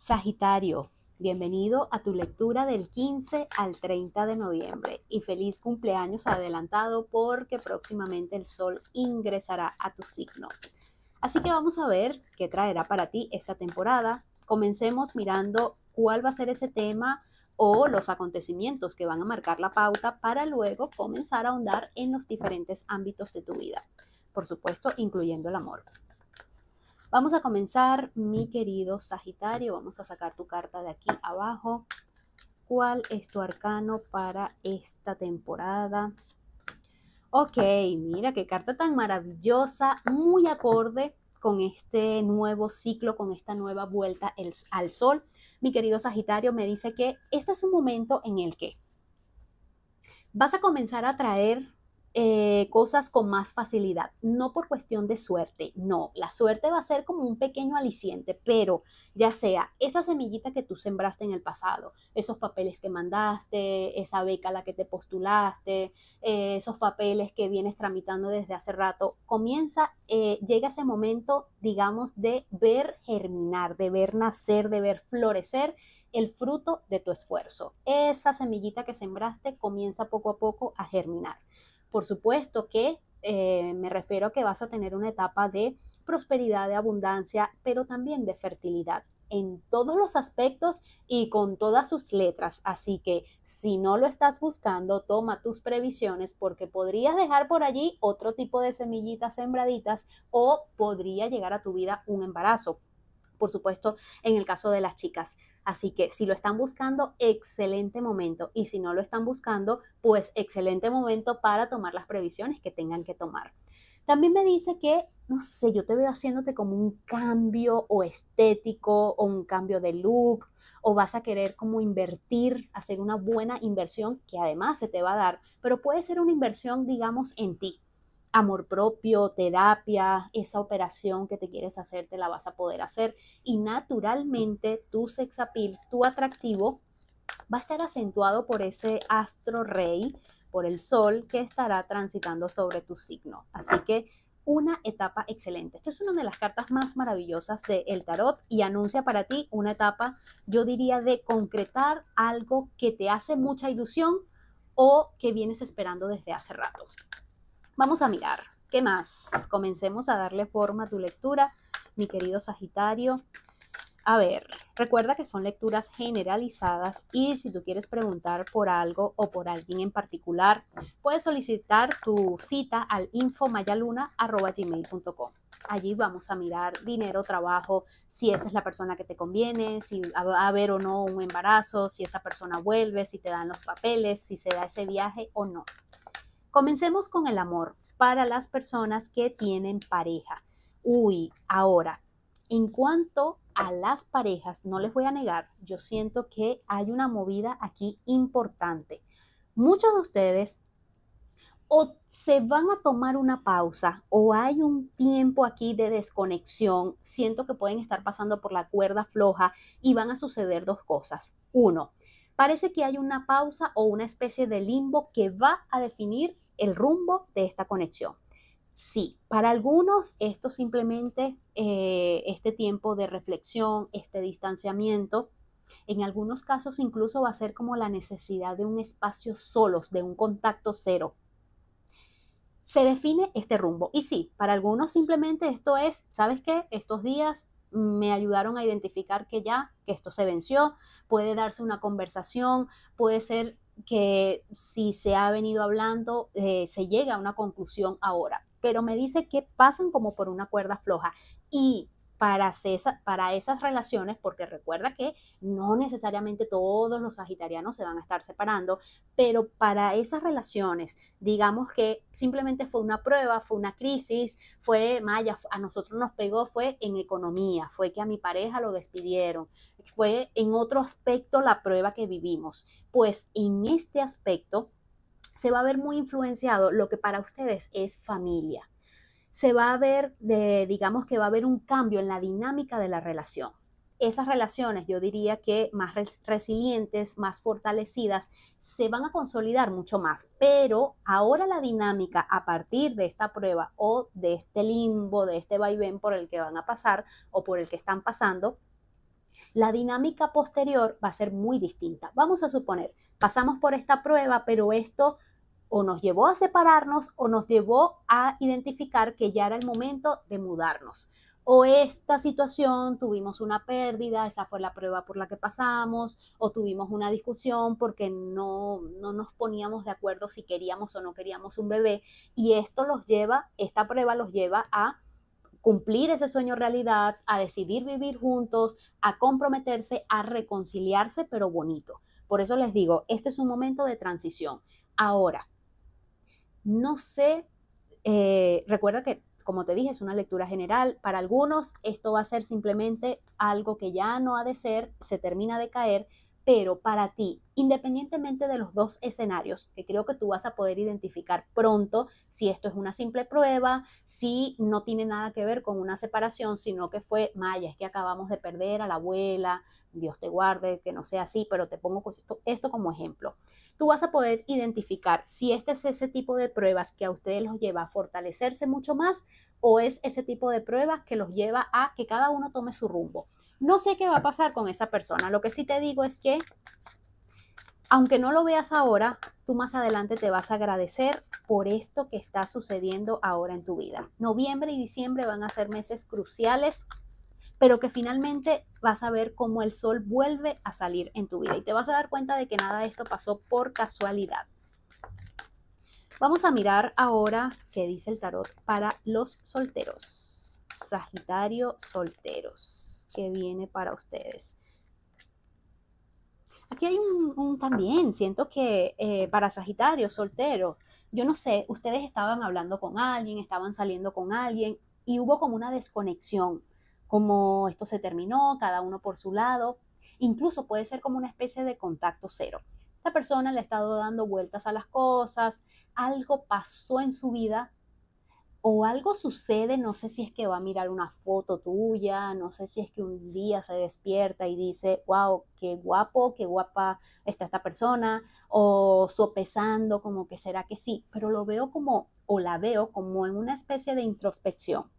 Sagitario, bienvenido a tu lectura del 15 al 30 de noviembre y feliz cumpleaños adelantado porque próximamente el sol ingresará a tu signo. Así que vamos a ver qué traerá para ti esta temporada. Comencemos mirando cuál va a ser ese tema o los acontecimientos que van a marcar la pauta para luego comenzar a ahondar en los diferentes ámbitos de tu vida, por supuesto, incluyendo el amor. Vamos a comenzar, mi querido Sagitario. Vamos a sacar tu carta de aquí abajo. ¿Cuál es tu arcano para esta temporada? Ok, mira qué carta tan maravillosa, muy acorde con este nuevo ciclo, con esta nueva vuelta al sol. Mi querido Sagitario me dice que este es un momento en el que vas a comenzar a traer eh, cosas con más facilidad, no por cuestión de suerte, no, la suerte va a ser como un pequeño aliciente, pero ya sea esa semillita que tú sembraste en el pasado, esos papeles que mandaste, esa beca a la que te postulaste, eh, esos papeles que vienes tramitando desde hace rato, comienza, eh, llega ese momento, digamos, de ver germinar, de ver nacer, de ver florecer el fruto de tu esfuerzo. Esa semillita que sembraste comienza poco a poco a germinar. Por supuesto que eh, me refiero a que vas a tener una etapa de prosperidad, de abundancia, pero también de fertilidad en todos los aspectos y con todas sus letras. Así que si no lo estás buscando, toma tus previsiones porque podrías dejar por allí otro tipo de semillitas sembraditas o podría llegar a tu vida un embarazo por supuesto, en el caso de las chicas. Así que si lo están buscando, excelente momento. Y si no lo están buscando, pues excelente momento para tomar las previsiones que tengan que tomar. También me dice que, no sé, yo te veo haciéndote como un cambio o estético o un cambio de look o vas a querer como invertir, hacer una buena inversión que además se te va a dar, pero puede ser una inversión, digamos, en ti, amor propio, terapia, esa operación que te quieres hacer, te la vas a poder hacer. Y naturalmente tu sex appeal, tu atractivo, va a estar acentuado por ese astro rey, por el sol que estará transitando sobre tu signo. Así que una etapa excelente. Esta es una de las cartas más maravillosas del el tarot y anuncia para ti una etapa, yo diría, de concretar algo que te hace mucha ilusión o que vienes esperando desde hace rato. Vamos a mirar, ¿qué más? Comencemos a darle forma a tu lectura, mi querido Sagitario. A ver, recuerda que son lecturas generalizadas y si tú quieres preguntar por algo o por alguien en particular, puedes solicitar tu cita al infomayaluna.com. Allí vamos a mirar dinero, trabajo, si esa es la persona que te conviene, si va a haber o no un embarazo, si esa persona vuelve, si te dan los papeles, si se da ese viaje o no. Comencemos con el amor para las personas que tienen pareja. Uy, ahora, en cuanto a las parejas, no les voy a negar, yo siento que hay una movida aquí importante. Muchos de ustedes o se van a tomar una pausa o hay un tiempo aquí de desconexión, siento que pueden estar pasando por la cuerda floja y van a suceder dos cosas. Uno, parece que hay una pausa o una especie de limbo que va a definir el rumbo de esta conexión. Sí, para algunos esto simplemente, eh, este tiempo de reflexión, este distanciamiento, en algunos casos incluso va a ser como la necesidad de un espacio solos, de un contacto cero. Se define este rumbo. Y sí, para algunos simplemente esto es, ¿sabes qué? Estos días me ayudaron a identificar que ya, que esto se venció, puede darse una conversación, puede ser que si se ha venido hablando, eh, se llega a una conclusión ahora, pero me dice que pasan como por una cuerda floja y para, para esas relaciones, porque recuerda que no necesariamente todos los sagitarianos se van a estar separando, pero para esas relaciones, digamos que simplemente fue una prueba, fue una crisis, fue, Maya, a nosotros nos pegó, fue en economía, fue que a mi pareja lo despidieron, fue en otro aspecto la prueba que vivimos. Pues en este aspecto se va a ver muy influenciado lo que para ustedes es familia se va a ver, de, digamos que va a haber un cambio en la dinámica de la relación. Esas relaciones, yo diría que más resilientes, más fortalecidas, se van a consolidar mucho más. Pero ahora la dinámica a partir de esta prueba o de este limbo, de este vaivén por el que van a pasar o por el que están pasando, la dinámica posterior va a ser muy distinta. Vamos a suponer, pasamos por esta prueba, pero esto o nos llevó a separarnos o nos llevó a identificar que ya era el momento de mudarnos. O esta situación, tuvimos una pérdida, esa fue la prueba por la que pasamos, o tuvimos una discusión porque no, nos poníamos de acuerdo si queríamos o no queríamos un bebé. Y esto los lleva, esta prueba los lleva a cumplir ese sueño realidad, a decidir vivir juntos, a comprometerse, a reconciliarse, pero bonito. Por eso les digo, este es un momento de transición. Ahora, no sé, eh, recuerda que, como te dije, es una lectura general. Para algunos esto va a ser simplemente algo que ya no ha de ser, se termina de caer, pero para ti, independientemente de los dos escenarios, que creo que tú vas a poder identificar pronto si esto es una simple prueba, si no tiene nada que ver con una separación, sino que fue, Maya, es que acabamos de perder a la abuela, Dios te guarde, que no sea así, pero te pongo pues esto como ejemplo tú vas a poder identificar si este es ese tipo de pruebas que a ustedes los lleva a fortalecerse mucho más o es ese tipo de pruebas que los lleva a que cada uno tome su rumbo. No sé qué va a pasar con esa persona. Lo que sí te digo es que, aunque no lo veas ahora, tú más adelante te vas a agradecer por esto que está sucediendo ahora en tu vida. Noviembre y diciembre van a ser meses cruciales pero que finalmente vas a ver cómo el sol vuelve a salir en tu vida y te vas a dar cuenta de que nada de esto pasó por casualidad. Vamos a mirar ahora qué dice el tarot para los solteros. Sagitario solteros, ¿qué viene para ustedes. Aquí hay un, también, siento que eh, para Sagitario soltero, yo no sé, ustedes estaban hablando con alguien, estaban saliendo con alguien y hubo como una desconexión como esto se terminó, cada uno por su lado. Incluso puede ser como una especie de contacto cero. Esta persona le ha estado dando vueltas a las cosas, algo pasó en su vida o algo sucede, no sé si es que va a mirar una foto tuya, no sé si es que un día se despierta y dice, wow, qué guapo, qué guapa está esta persona, o sopesando como que será que sí, pero lo veo como, o la veo como en una especie de introspección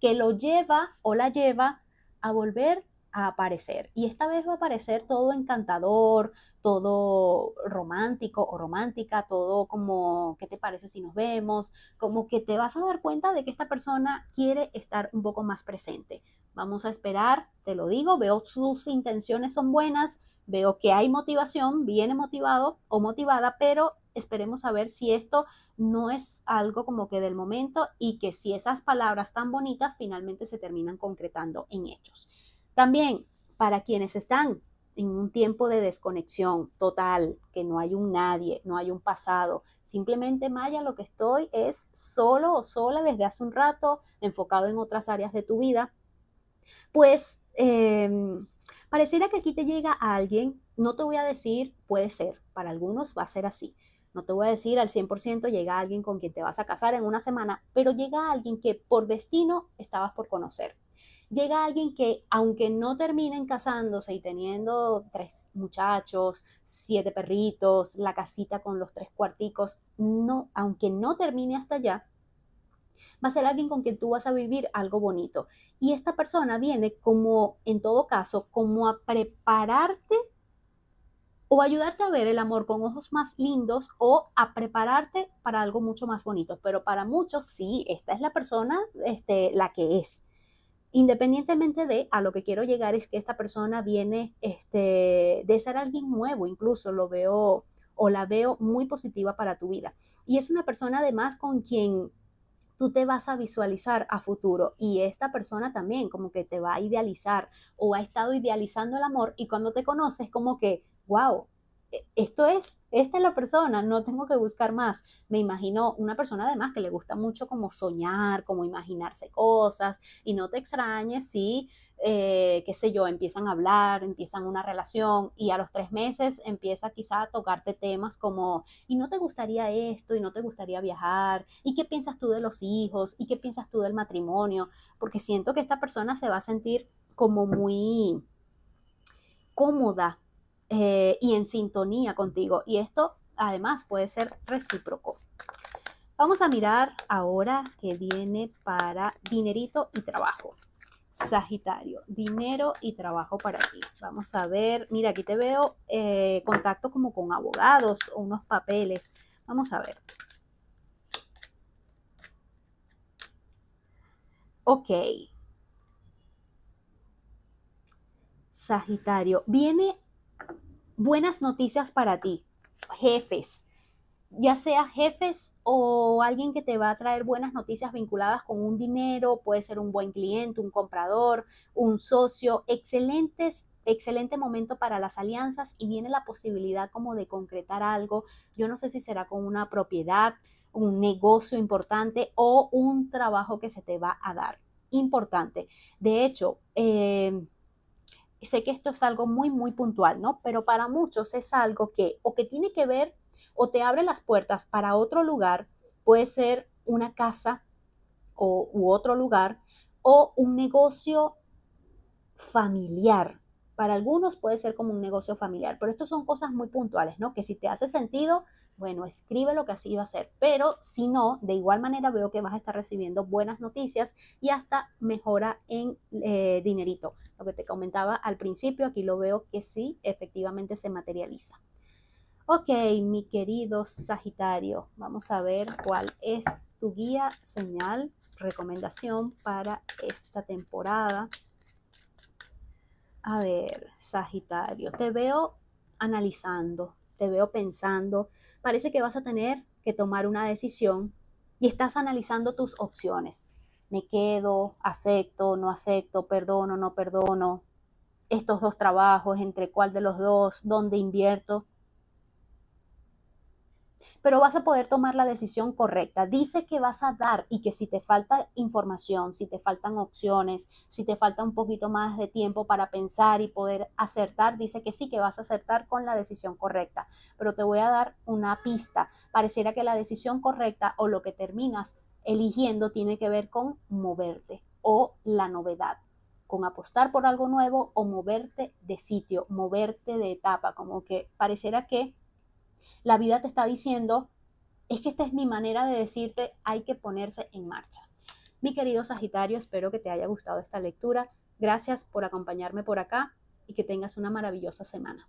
que lo lleva o la lleva a volver a aparecer. Y esta vez va a aparecer todo encantador, todo romántico o romántica, todo como, ¿qué te parece si nos vemos? Como que te vas a dar cuenta de que esta persona quiere estar un poco más presente. Vamos a esperar, te lo digo, veo sus intenciones son buenas, veo que hay motivación, viene motivado o motivada, pero esperemos a ver si esto no es algo como que del momento y que si esas palabras tan bonitas finalmente se terminan concretando en hechos. También para quienes están en un tiempo de desconexión total, que no hay un nadie, no hay un pasado. Simplemente, Maya, lo que estoy es solo o sola desde hace un rato, enfocado en otras áreas de tu vida. Pues em, pareciera que aquí te llega alguien, no te voy a decir, puede ser, para algunos va a ser así, no te voy a decir al 100% llega alguien con quien te vas a casar en una semana, pero llega alguien que por destino estabas por conocer. Llega alguien que, aunque no terminen casándose y teniendo tres muchachos, siete perritos, la casita con los tres cuarticos, no, aunque no termine hasta allá, va a ser alguien con quien tú vas a vivir algo bonito. Y esta persona viene como, en todo caso, como a prepararte o ayudarte a ver el amor con ojos más lindos o a prepararte para algo mucho más bonito. Pero para muchos sí, esta es la persona, este, la que es. Independientemente de, a lo que quiero llegar es que esta persona viene este, de ser alguien nuevo, incluso lo veo o la veo muy positiva para tu vida. Y es una persona además con quien tú te vas a visualizar a futuro y esta persona también como que te va a idealizar o ha estado idealizando el amor y cuando te conoces como que wow, e-, esto es, esta es la persona, no tengo que buscar más. Me imagino una persona además que le gusta mucho como soñar, como imaginarse cosas, y no te extrañes si, eh, qué sé yo, empiezan a hablar, empiezan una relación, y a los tres meses empieza quizá a tocarte temas como, y no te gustaría esto, y no te gustaría viajar, y qué piensas tú de los hijos, y qué piensas tú del matrimonio, porque siento que esta persona se va a sentir como muy cómoda eh, y en sintonía contigo. Y esto además puede ser recíproco. Vamos a mirar ahora que viene para dinerito y trabajo. Sagitario, dinero y trabajo para ti. Vamos a ver, mira, aquí te veo eh, contacto como con abogados o unos papeles. Vamos a ver. Ok. Sagitario, viene buenas noticias para ti, jefes, ya sea jefes o alguien que te va a traer buenas noticias vinculadas con un dinero, puede ser un buen cliente, un comprador, un socio, excelentes excelente momento para las alianzas y viene la posibilidad como de concretar algo, yo no sé si será con una propiedad, un negocio importante o un trabajo que se te va a dar. Importante. De hecho, eh, sé que esto es algo muy, muy puntual, ¿no? Pero para muchos es algo que o que tiene que ver o te abre las puertas para otro lugar, puede ser una casa o, u otro lugar, o un negocio familiar. Para algunos puede ser como un negocio familiar, pero estos son cosas muy puntuales, ¿no? Que si te hace sentido, bueno, escribe lo que así va a ser, pero si no, de igual manera veo que vas a estar recibiendo buenas noticias y hasta mejora en eh, dinerito lo que te comentaba al principio, aquí lo veo que sí, efectivamente se materializa. Ok, mi querido Sagitario, vamos a ver cuál es tu guía, señal, recomendación para esta temporada. A ver, Sagitario, te veo analizando, te veo pensando, parece que vas a tener que tomar una decisión y estás analizando tus opciones me quedo, acepto, no acepto, perdono, no perdono, estos dos trabajos, entre cuál de los dos, dónde invierto. Pero vas a poder tomar la decisión correcta. Dice que vas a dar y que si te falta información, si te faltan opciones, si te falta un poquito más de tiempo para pensar y poder acertar, dice que sí, que vas a acertar con la decisión correcta. Pero te voy a dar una pista. Pareciera que la decisión correcta o lo que terminas eligiendo tiene que ver con moverte o la novedad, con apostar por algo nuevo o moverte de sitio, moverte de etapa, como que pareciera que la vida te está diciendo, es que esta es mi manera de decirte, hay que ponerse en marcha. Mi querido Sagitario, espero que te haya gustado esta lectura. Gracias por acompañarme por acá y que tengas una maravillosa semana.